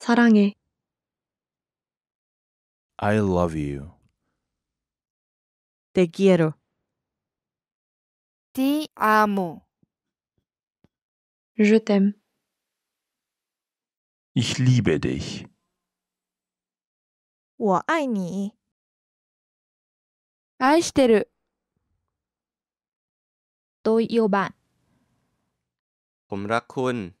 사랑해. I love you. Te quiero. Te amo. Je t'aime. Ich liebe dich. 我爱你。愛してる。と呼ばん。ผมรักคุณ。